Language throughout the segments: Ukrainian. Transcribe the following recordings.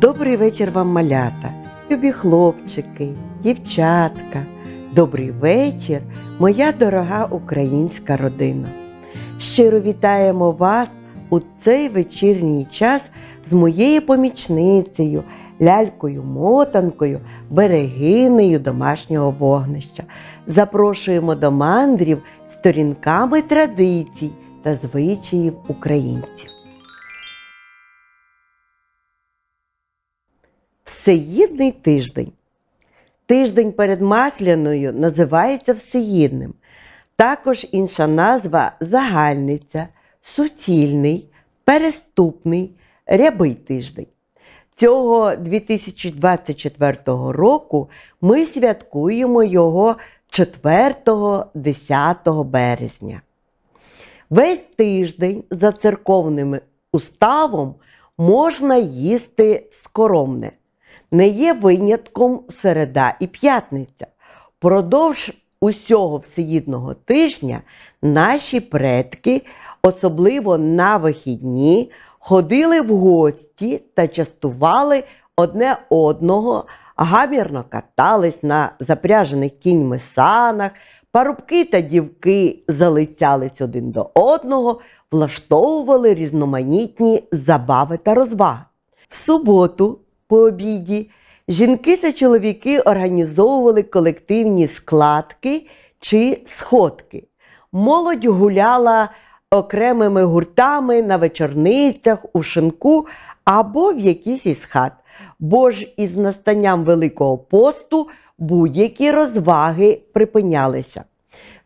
Добрий вечір вам малята, любі хлопчики, дівчатка. Добрий вечір, моя дорога українська родина. Щиро вітаємо вас у цей вечірній час з моєю помічницею, лялькою, мотанкою, берегинею домашнього вогнища. Запрошуємо до мандрів сторінками традицій та звичаїв українців. Всеїдний тиждень. Тиждень перед Масляною називається всеїдним. Також інша назва загальниця, суцільний, переступний, рябий тиждень. Цього 2024 року ми святкуємо його 4-10 березня. Весь тиждень за церковним уставом можна їсти скоромне. Не є винятком середа і п'ятниця. Продовж усього всеїдного тижня наші предки, особливо на вихідні, ходили в гості та частували одне одного, гамірно катались на запряжених кіньми санах, парубки та дівки залицялись один до одного, влаштовували різноманітні забави та розваги. В суботу по обіді жінки та чоловіки організовували колективні складки чи сходки. Молодь гуляла окремими гуртами на вечорницях, у шинку або в якійсь із хат. Бо ж із настанням Великого посту будь-які розваги припинялися.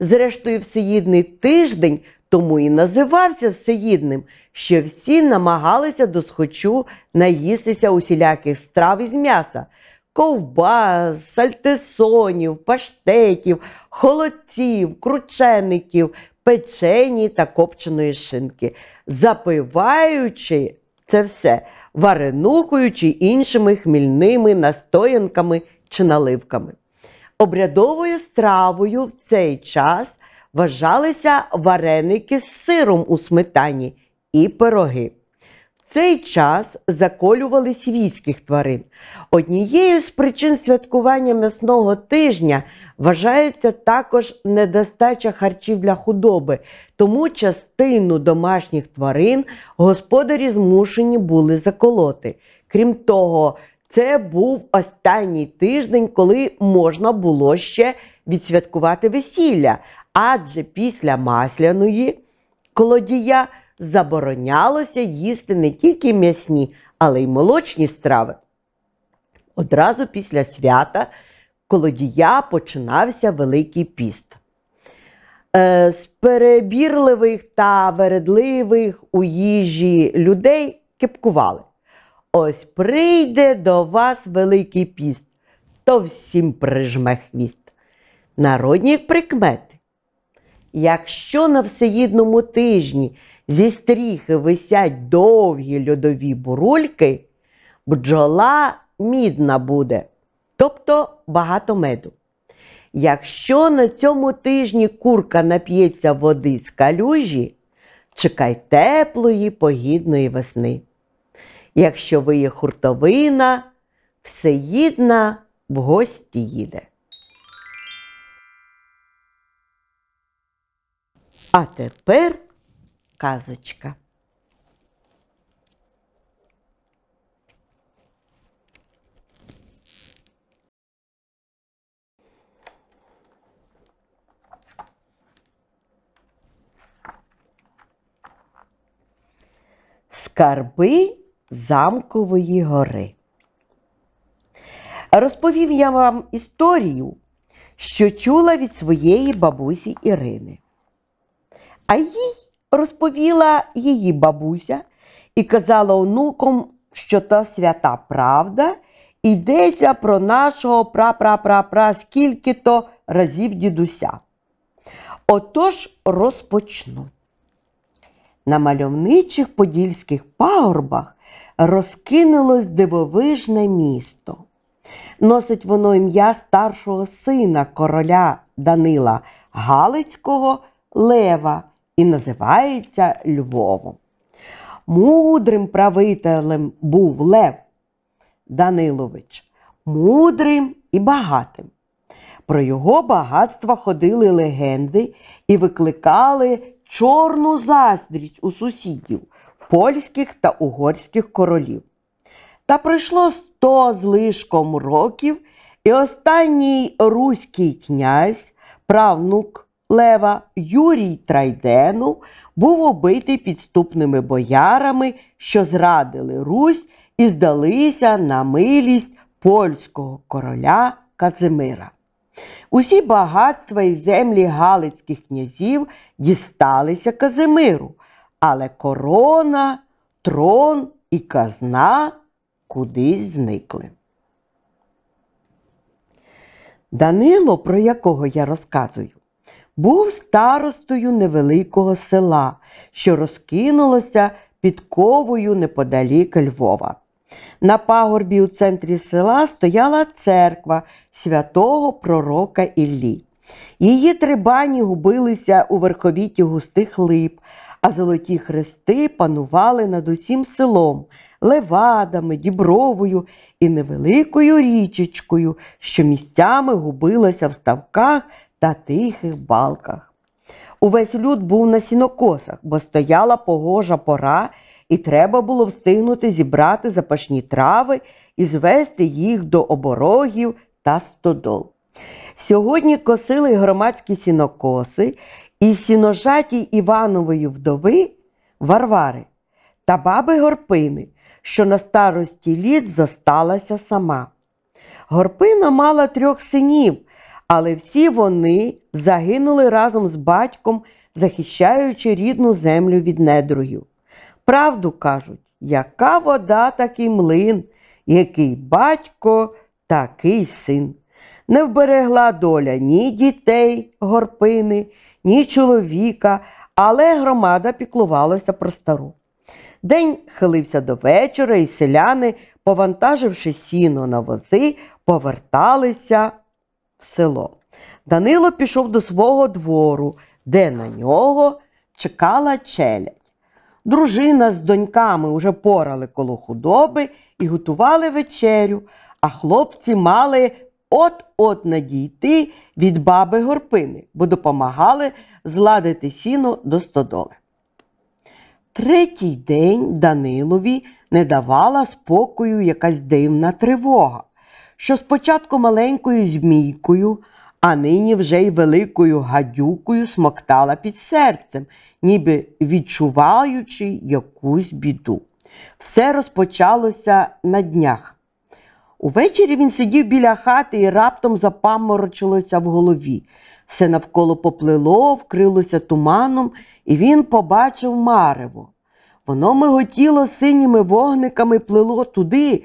Зрештою, всеїдний тиждень тому і називався всеїдним, що всі намагалися досхочу наїстися усіляких страв із м'яса, ковбас, сальтесонів, паштетів, холодців, кручеників, печені та копченої шинки, запиваючи це все, варенухуючи іншими хмільними настоянками чи наливками. Обрядовою стравою в цей час вважалися вареники з сиром у сметані і пироги. В цей час заколювали свійських тварин. Однією з причин святкування м'ясного тижня вважається також недостача харчів для худоби, тому частину домашніх тварин господарі змушені були заколоти. Крім того, це був останній тиждень, коли можна було ще відсвяткувати весілля, адже після масляної колодія заборонялося їсти не тільки м'ясні, але й молочні страви. Одразу після свята колодія починався Великий піст. Е, з перебірливих та вередливих у їжі людей кипкували. Ось прийде до вас Великий піст, то всім прижме хвіст. Народні прикмети. Якщо на всеїдному тижні зі стріхи висять довгі льодові бурульки, бджола мідна буде, тобто багато меду. Якщо на цьому тижні курка нап'ється води з калюжі, чекай теплої, погідної весни. Якщо ви є хуртовина, всеїдна в гості їде. А тепер казочка. Скарби Замкової гори. Розповів я вам історію, що чула від своєї бабусі Ірини. А їй розповіла її бабуся і казала онукам, що то свята правда йдеться про нашого пра-пра-пра-пра скільки то разів дідуся. Отож розпочну. На мальовничих подільських пагорбах розкинулось дивовижне місто. Носить воно ім'я старшого сина короля Данила Галицького Лева і називається Львовом. Мудрим правителем був Лев Данилович, мудрим і багатим. Про його багатство ходили легенди і викликали чорну заздрість у сусідів, польських та угорських королів. Та пройшло сто злишком років, і останній руський князь, правнук Лева Юрій Трайдену був убитий підступними боярами, що зрадили Русь і здалися на милість польського короля Казимира. Усі багатства і землі Галицьких князів дісталися Казимиру, але корона, трон і казна кудись зникли. Данило, про якого я розказую, був старостою невеликого села, що розкинулося під ковою неподалік Львова. На пагорбі у центрі села стояла церква святого пророка Іллі. Її трибані губилися у верховіті густих лип, а золоті хрести панували над усім селом, левадами, дібровою і невеликою річечкою, що місцями губилася в ставках та тихих балках. Увесь люд був на сінокосах, бо стояла погожа пора, і треба було встигнути зібрати запашні трави і звести їх до оборогів та стодол. Сьогодні косили громадські сінокоси і сіножаті Іванової вдови Варвари та баби горпини, що на старості літ зосталася сама. Горпина мала трьох синів але всі вони загинули разом з батьком, захищаючи рідну землю від недругів. Правду кажуть, яка вода, такий млин, який батько, такий син. Не вберегла доля ні дітей, горпини, ні чоловіка, але громада піклувалася про стару. День хилився до вечора, і селяни, повантаживши сіно на вози, поверталися село. Данило пішов до свого двору, де на нього чекала челядь. Дружина з доньками уже порали коло худоби і готували вечерю, а хлопці мали от-от надійти від баби горпини, бо допомагали зладити сіно до стодоли. Третій день Данилові не давала спокою якась дивна тривога що спочатку маленькою змійкою, а нині вже й великою гадюкою смоктала під серцем, ніби відчуваючи якусь біду. Все розпочалося на днях. Увечері він сидів біля хати і раптом запаморочилося в голові. Все навколо поплило, вкрилося туманом, і він побачив марево. Воно миготіло синіми вогниками плило туди,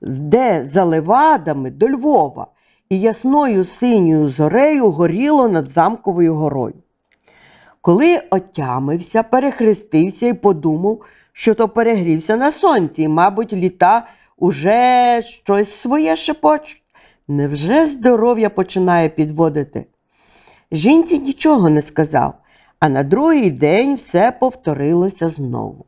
де за левадами до Львова і ясною синьою зорею горіло над замковою горою. Коли отямився, перехрестився і подумав, що то перегрівся на сонці, і, мабуть, літа уже щось своє шепочуть. Невже здоров'я починає підводити? Жінці нічого не сказав, а на другий день все повторилося знову.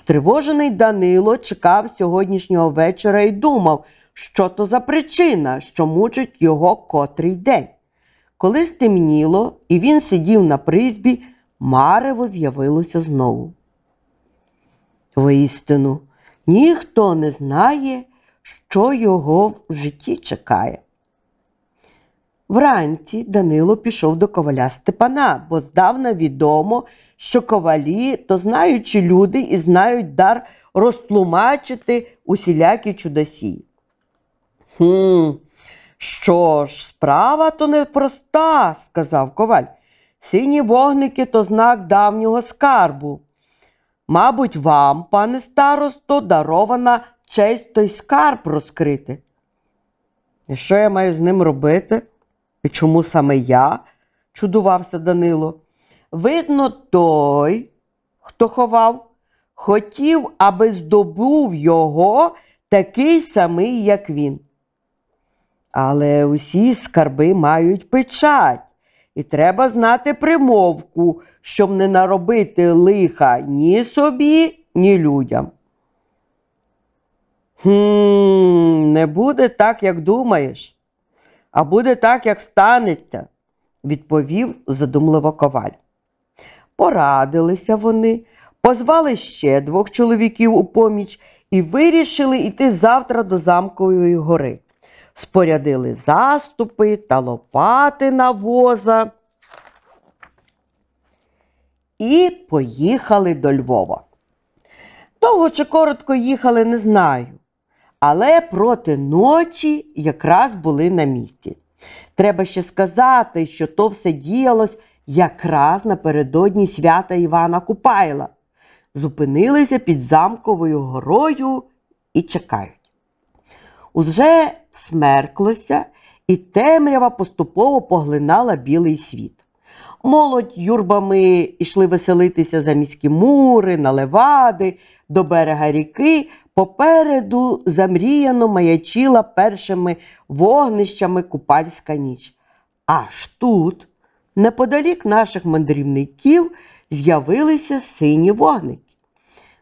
Стривожений Данило чекав сьогоднішнього вечора і думав, що то за причина, що мучить його котрий день. Коли стемніло і він сидів на призбі, марево з'явилося знову. Воістину, ніхто не знає, що його в житті чекає. Вранці Данило пішов до коваля Степана, бо здавна відомо, що ковалі то знаючі люди і знають дар розтлумачити усілякі чудосії. Хм, що ж, справа то непроста, сказав коваль. Сині вогники то знак давнього скарбу. Мабуть, вам, пане старосто, дарована честь той скарб розкрити. І що я маю з ним робити? І чому саме я? чудувався Данило. Видно, той, хто ховав, хотів, аби здобув його такий самий, як він. Але усі скарби мають печать, і треба знати примовку, щоб не наробити лиха ні собі, ні людям. Хм, Не буде так, як думаєш, а буде так, як станеться, відповів задумливо коваль. Порадилися вони, позвали ще двох чоловіків у поміч і вирішили йти завтра до Замкової гори. Спорядили заступи та лопати на воза і поїхали до Львова. Довго чи коротко їхали, не знаю, але проти ночі якраз були на місці. Треба ще сказати, що то все діялось якраз напередодні свята Івана Купайла. Зупинилися під замковою горою і чекають. Уже смерклося, і темрява поступово поглинала білий світ. Молодь юрбами йшли веселитися за міські мури, на левади, до берега ріки. Попереду замріяно маячила першими вогнищами купальська ніч. Аж тут Неподалік наших мандрівників з'явилися сині вогники.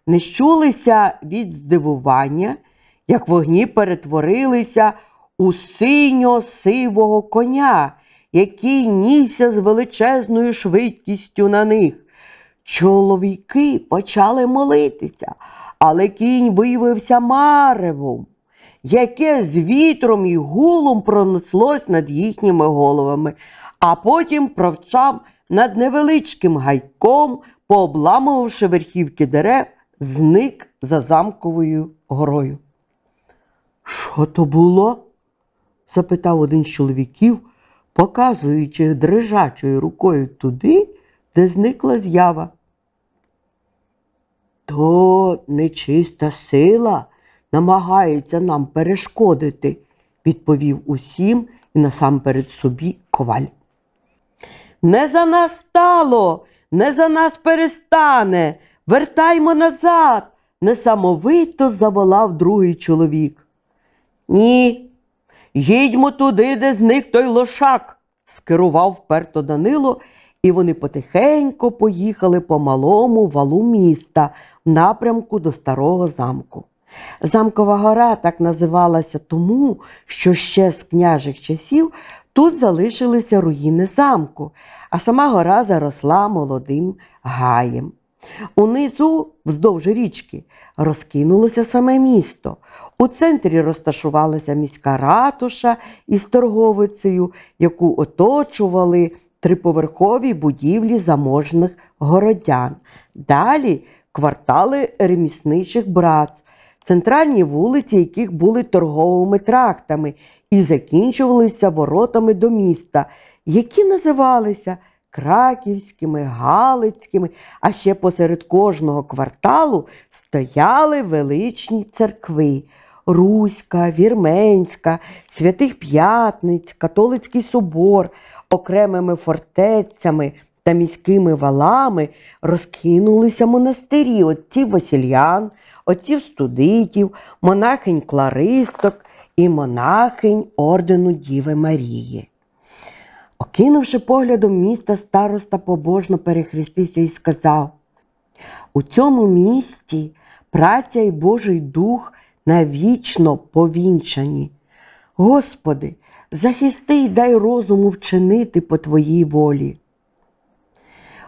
Не щулися від здивування, як вогні перетворилися у синьо-сивого коня, який нісся з величезною швидкістю на них. Чоловіки почали молитися, але кінь виявився маревом, яке з вітром і гулом пронеслось над їхніми головами а потім провчав над невеличким гайком, пообламувавши верхівки дерев, зник за замковою горою. Що то було? запитав один з чоловіків, показуючи дрижачою рукою туди, де зникла з'ява. То нечиста сила намагається нам перешкодити, відповів усім і насамперед собі коваль. Не за нас стало, не за нас перестане. Вертаймо назад, несамовито заволав другий чоловік. Ні, їдьмо туди, де зник той лошак, скерував вперто Данило, і вони потихенько поїхали по малому валу міста в напрямку до старого замку. Замкова гора так називалася тому, що ще з княжих часів Тут залишилися руїни замку, а сама гора заросла молодим гаєм. Унизу, вздовж річки, розкинулося саме місто. У центрі розташувалася міська ратуша із торговицею, яку оточували триповерхові будівлі заможних городян. Далі квартали ремісничих братств, центральні вулиці, яких були торговими трактами і закінчувалися воротами до міста, які називалися краківськими, галицькими, а ще посеред кожного кварталу стояли величні церкви. Руська, Вірменська, Святих П'ятниць, Католицький собор, окремими фортецями та міськими валами розкинулися монастирі отців Васильян, отців студитів, монахинь-кларисток, і монахинь ордену Діви Марії. Окинувши поглядом міста, староста побожно перехрестився і сказав: У цьому місті праця й Божий Дух навічно повінчані. Господи, захисти й дай розуму вчинити по Твоїй волі.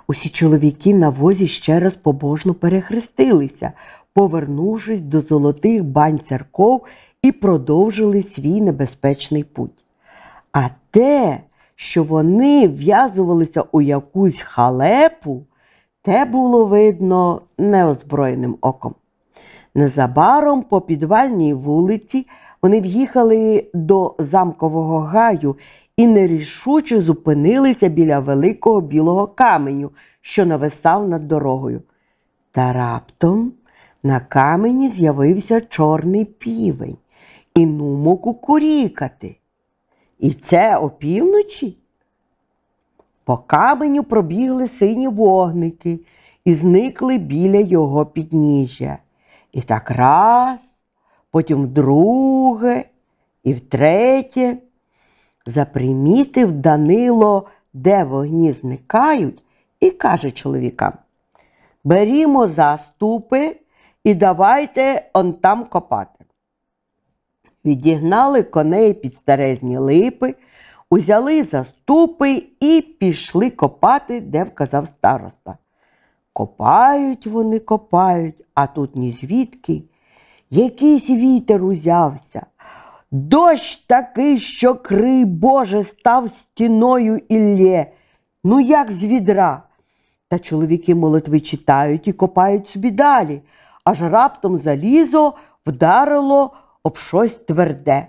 Усі чоловіки на возі ще раз побожно перехрестилися, повернувшись до золотих бань церков, і продовжили свій небезпечний путь. А те, що вони в'язувалися у якусь халепу, те було видно неозброєним оком. Незабаром по підвальній вулиці вони в'їхали до замкового гаю і нерішуче зупинилися біля великого білого каменю, що нависав над дорогою. Та раптом на камені з'явився чорний півень і нумо кукурікати. І це опівночі. По каменю пробігли сині вогники і зникли біля його підніжжя. І так раз, потім вдруге і втретє. Запримітив Данило, де вогні зникають, і каже чоловікам Берімо заступи і давайте он там копати відігнали коней під старезні липи, узяли за ступи і пішли копати, де вказав староста. Копають вони, копають, а тут ні звідки. Якийсь вітер узявся. Дощ такий, що крий Боже, став стіною і лє. Ну, як з відра. Та чоловіки молитви читають і копають собі далі, аж раптом залізо вдарило об щось тверде.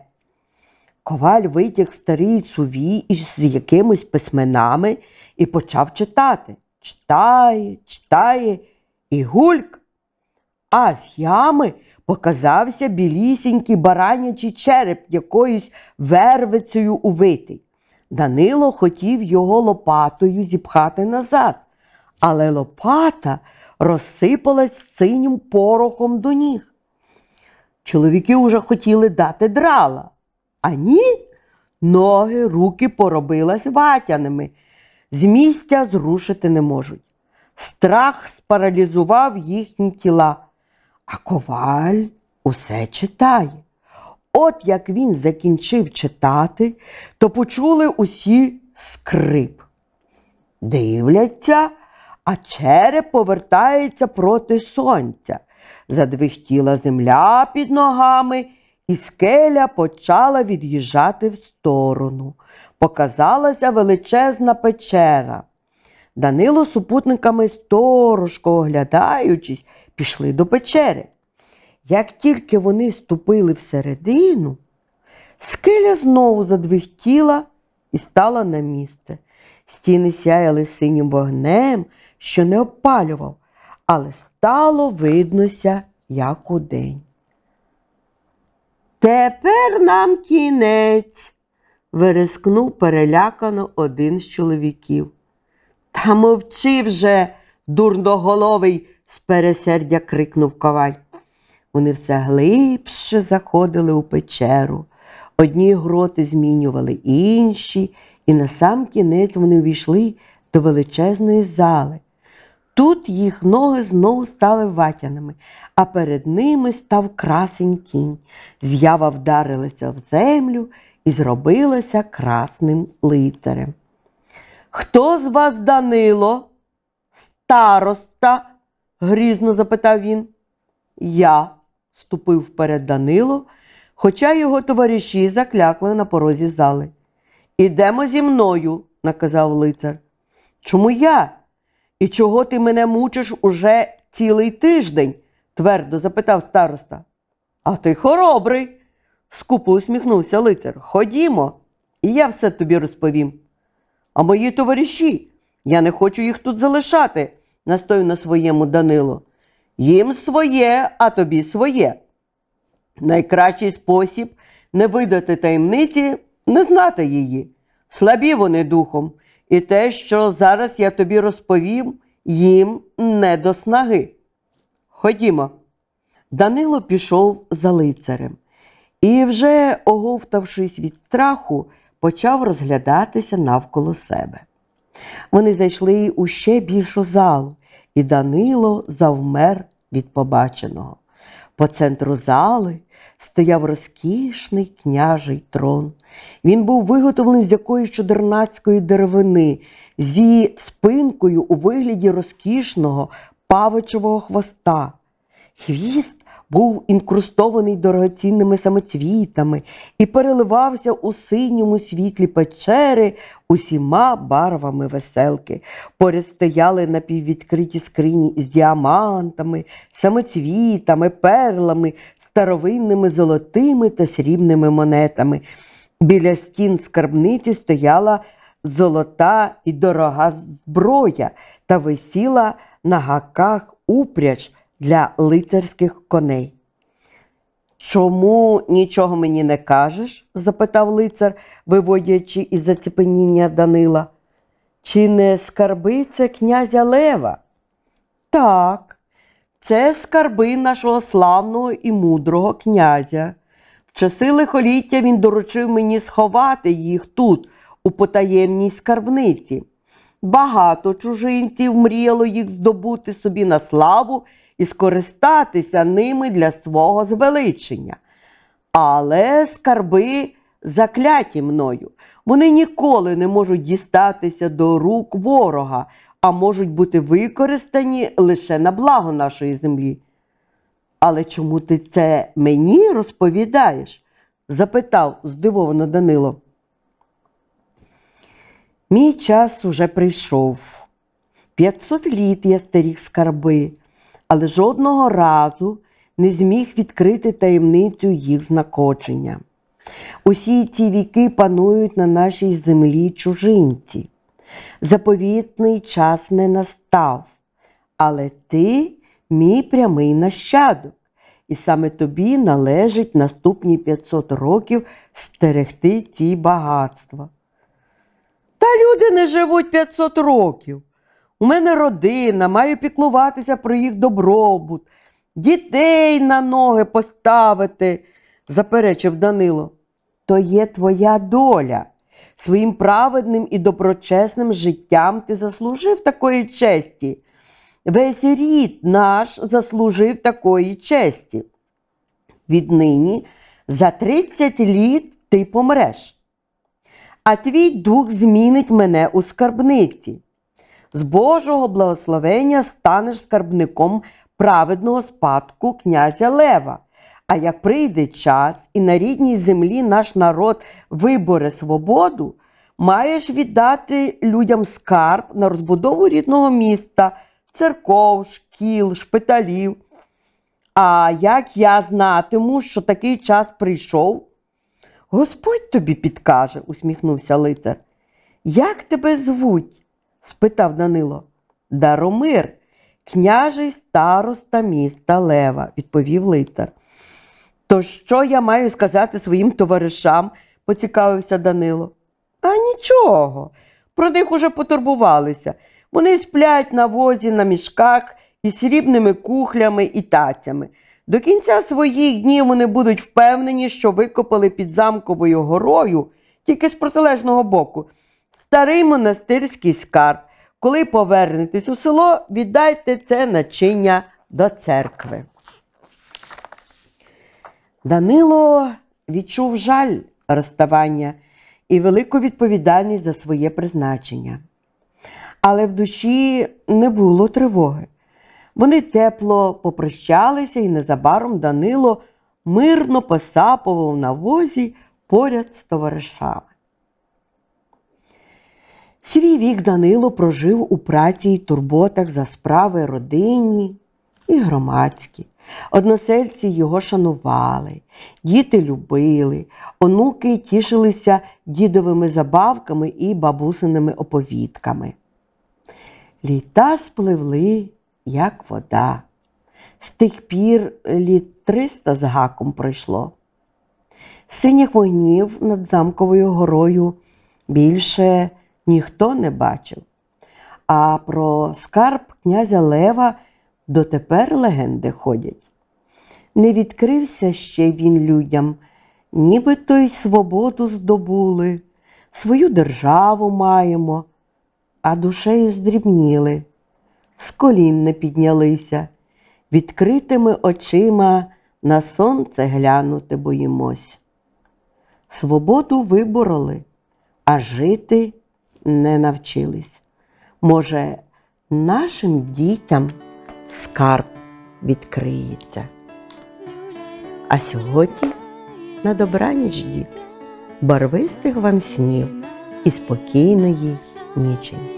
Коваль витяг старий сувій із якимись письменами і почав читати. Читає, читає і гульк. А з ями показався білісінький баранячий череп якоюсь вервицею увитий. Данило хотів його лопатою зіпхати назад, але лопата розсипалась синім порохом до ніг. Чоловіки уже хотіли дати драла. А ні, ноги, руки поробилась ватяними. З місця зрушити не можуть. Страх спаралізував їхні тіла, а коваль усе читає. От як він закінчив читати, то почули усі скрип. Дивляться, а череп повертається проти сонця задвихтіла земля під ногами, і скеля почала від'їжджати в сторону. Показалася величезна печера. Данило з супутниками сторожко оглядаючись, пішли до печери. Як тільки вони ступили всередину, скеля знову задвихтіла і стала на місце. Стіни сяяли синім вогнем, що не опалював але стало виднося, як у день. Тепер нам кінець, верескнув перелякано один з чоловіків. Та мовчи вже, дурноголовий, з пересердя крикнув коваль. Вони все глибше заходили у печеру. Одні гроти змінювали інші, і на сам кінець вони увійшли до величезної зали, Тут їх ноги знову стали ватяними, а перед ними став красень кінь. З'ява вдарилася в землю і зробилася красним лицарем. Хто з вас, Данило? Староста? грізно запитав він. Я, ступив вперед Данило, хоча його товариші заклякли на порозі зали. Ідемо зі мною, наказав лицар. Чому я? І чого ти мене мучиш уже цілий тиждень? твердо запитав староста. А ти хоробрий, скупо усміхнувся лицар. Ходімо, і я все тобі розповім. А мої товариші, я не хочу їх тут залишати, настою на своєму Данило. Їм своє, а тобі своє. Найкращий спосіб не видати таємниці, не знати її. Слабі вони духом. І те, що зараз я тобі розповім, їм не до снаги. Ходімо. Данило пішов за лицарем і, вже, оговтавшись від страху, почав розглядатися навколо себе. Вони зайшли у ще більшу залу, і Данило завмер від побаченого. По центру зали стояв розкішний княжий трон. Він був виготовлений з якоїсь чудернацької деревини, зі спинкою у вигляді розкішного павичевого хвоста. Хвіст був інкрустований дорогоцінними самоцвітами і переливався у синьому світлі печери усіма барвами веселки. Поряд стояли напіввідкриті скрині з діамантами, самоцвітами, перлами старовинними золотими та срібними монетами. Біля стін скарбниці стояла золота і дорога зброя та висіла на гаках упряч для лицарських коней. Чому нічого мені не кажеш? запитав лицар, виводячи із заціпеніння Данила. Чи не скарбиться князя Лева? Так, це скарби нашого славного і мудрого князя. В часи лихоліття він доручив мені сховати їх тут, у потаємній скарбниці. Багато чужинців мріяло їх здобути собі на славу і скористатися ними для свого звеличення. Але скарби закляті мною. Вони ніколи не можуть дістатися до рук ворога, а можуть бути використані лише на благо нашої землі. Але чому ти це мені розповідаєш? запитав здивовано Данило. Мій час уже прийшов. П'ятсот літ я старіх скарби, але жодного разу не зміг відкрити таємницю їх знакочення. Усі ці віки панують на нашій землі чужинці. Заповітний час не настав, але ти мій прямий нащадок, і саме тобі належить наступні 500 років стерегти ті багатства. Та люди не живуть 500 років. У мене родина, маю піклуватися про їх добробут, дітей на ноги поставити, заперечив Данило. То є твоя доля. Своїм праведним і доброчесним життям ти заслужив такої честі. Весь рід наш заслужив такої честі. Віднині за 30 літ ти помреш, а твій дух змінить мене у скарбниці. З Божого благословення станеш скарбником праведного спадку князя Лева. А як прийде час і на рідній землі наш народ вибере свободу, маєш віддати людям скарб на розбудову рідного міста, церков, шкіл, шпиталів. А як я знатиму, що такий час прийшов? Господь тобі підкаже, усміхнувся литер. Як тебе звуть? спитав Данило. Даромир, княжий староста міста Лева, відповів литер. То що я маю сказати своїм товаришам? поцікавився Данило. А нічого. Про них уже потурбувалися. Вони сплять на возі, на мішках із срібними кухлями і тацями. До кінця своїх днів вони будуть впевнені, що викопали під замковою горою, тільки з протилежного боку, старий монастирський скарб. Коли повернетесь у село, віддайте це начиння до церкви. Данило відчув жаль розставання і велику відповідальність за своє призначення. Але в душі не було тривоги. Вони тепло попрощалися, і незабаром Данило мирно посапував на возі поряд з товаришами. Свій вік Данило прожив у праці й турботах за справи родинні і громадські. Односельці його шанували, діти любили, онуки тішилися дідовими забавками і бабусиними оповідками. Літа спливли, як вода. З тих пір літ триста з гаком пройшло. Синіх вогнів над замковою горою більше ніхто не бачив, а про скарб князя Лева дотепер легенди ходять. Не відкрився ще він людям, ніби то й свободу здобули, свою державу маємо, а душею здрібніли, з колін не піднялися, відкритими очима на сонце глянути боїмось. Свободу вибороли, а жити не навчились. Може, нашим дітям скарб відкриється. А сьогодні на добраніч, діти, барвистих вам снів і спокійної ніченьки.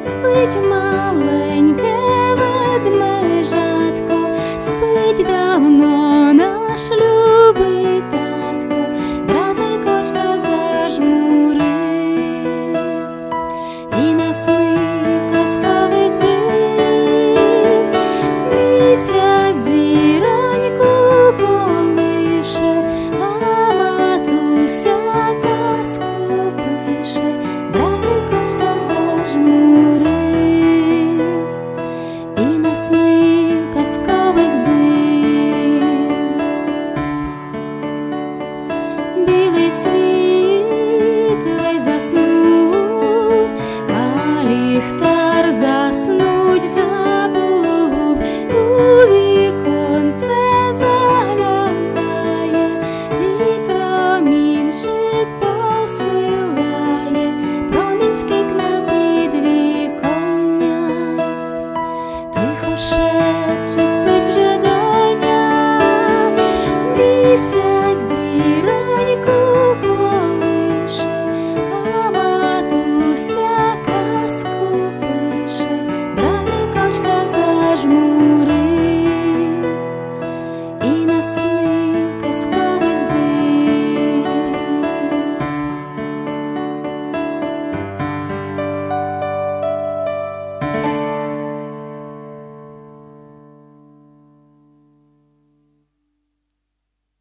Спить маленьке ведмежатко, спить давно наш люд.